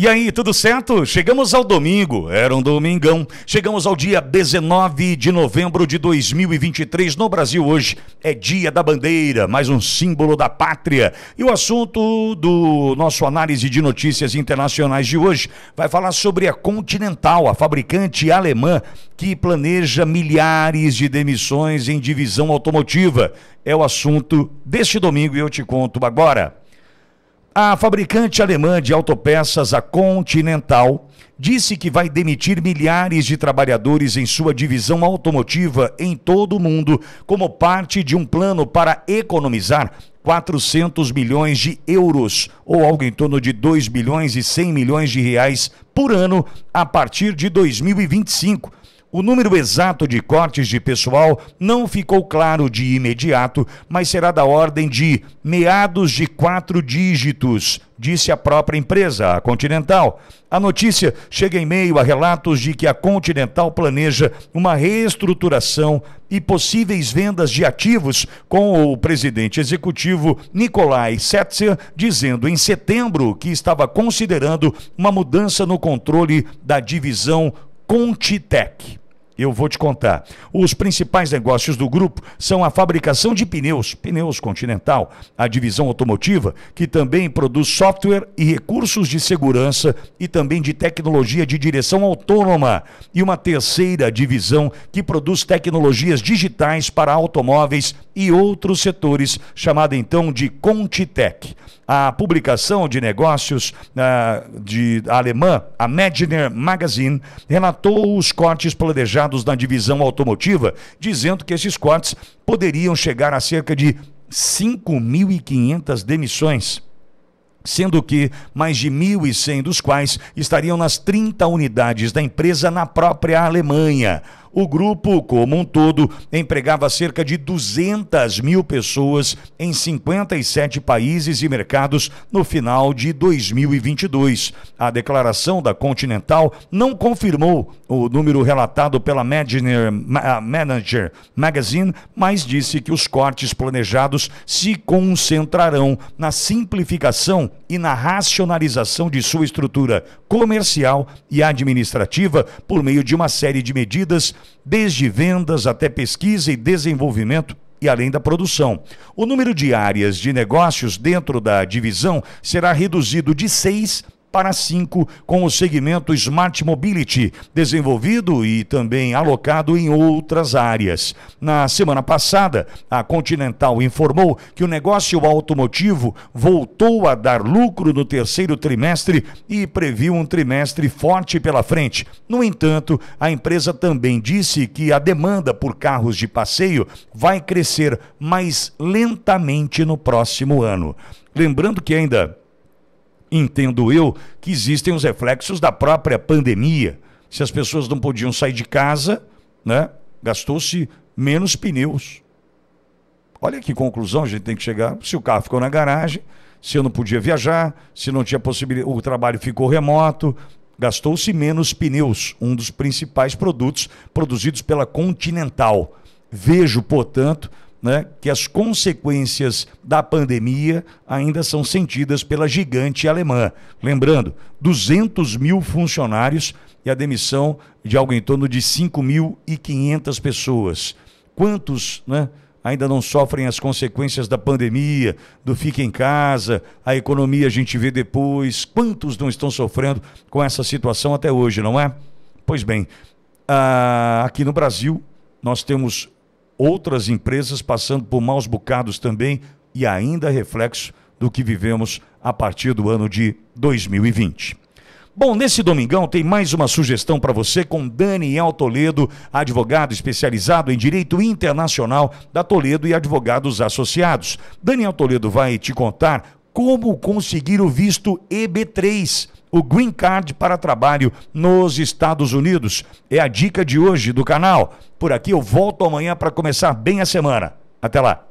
E aí, tudo certo? Chegamos ao domingo, era um domingão. Chegamos ao dia 19 de novembro de 2023 no Brasil hoje. É Dia da Bandeira, mais um símbolo da pátria. E o assunto do nosso análise de notícias internacionais de hoje vai falar sobre a Continental, a fabricante alemã que planeja milhares de demissões em divisão automotiva. É o assunto deste domingo e eu te conto agora. A fabricante alemã de autopeças, a Continental, disse que vai demitir milhares de trabalhadores em sua divisão automotiva em todo o mundo, como parte de um plano para economizar 400 milhões de euros, ou algo em torno de 2 bilhões e 100 milhões de reais por ano, a partir de 2025 o número exato de cortes de pessoal não ficou claro de imediato, mas será da ordem de meados de quatro dígitos, disse a própria empresa, a Continental. A notícia chega em meio a relatos de que a Continental planeja uma reestruturação e possíveis vendas de ativos, com o presidente executivo Nikolai Setzer dizendo em setembro que estava considerando uma mudança no controle da divisão Contitec eu vou te contar. Os principais negócios do grupo são a fabricação de pneus, pneus Continental, a divisão automotiva, que também produz software e recursos de segurança e também de tecnologia de direção autônoma, e uma terceira divisão que produz tecnologias digitais para automóveis e outros setores, chamada então de Contitec. A publicação de negócios uh, de alemã, a Mediner Magazine, relatou os cortes planejados na divisão automotiva, dizendo que esses cortes poderiam chegar a cerca de 5.500 demissões sendo que mais de 1.100 dos quais estariam nas 30 unidades da empresa na própria Alemanha. O grupo, como um todo, empregava cerca de 200 mil pessoas em 57 países e mercados no final de 2022. A declaração da Continental não confirmou o número relatado pela Manager Magazine, mas disse que os cortes planejados se concentrarão na simplificação e na racionalização de sua estrutura comercial e administrativa por meio de uma série de medidas desde vendas até pesquisa e desenvolvimento e além da produção. O número de áreas de negócios dentro da divisão será reduzido de 6 para 5 com o segmento Smart Mobility, desenvolvido e também alocado em outras áreas. Na semana passada, a Continental informou que o negócio automotivo voltou a dar lucro no terceiro trimestre e previu um trimestre forte pela frente. No entanto, a empresa também disse que a demanda por carros de passeio vai crescer mais lentamente no próximo ano. Lembrando que ainda entendo eu, que existem os reflexos da própria pandemia. Se as pessoas não podiam sair de casa, né, gastou-se menos pneus. Olha que conclusão a gente tem que chegar. Se o carro ficou na garagem, se eu não podia viajar, se não tinha possibilidade, o trabalho ficou remoto, gastou-se menos pneus, um dos principais produtos produzidos pela Continental. Vejo, portanto, né, que as consequências da pandemia ainda são sentidas pela gigante alemã. Lembrando, 200 mil funcionários e a demissão de algo em torno de 5.500 pessoas. Quantos, né? ainda não sofrem as consequências da pandemia, do fique em casa, a economia a gente vê depois. Quantos não estão sofrendo com essa situação até hoje, não é? Pois bem, ah, aqui no Brasil nós temos outras empresas passando por maus bocados também e ainda reflexo do que vivemos a partir do ano de 2020. Bom, nesse domingão tem mais uma sugestão para você com Daniel Toledo, advogado especializado em direito internacional da Toledo e Advogados Associados. Daniel Toledo vai te contar como conseguir o visto EB3, o Green Card para trabalho nos Estados Unidos. É a dica de hoje do canal. Por aqui eu volto amanhã para começar bem a semana. Até lá.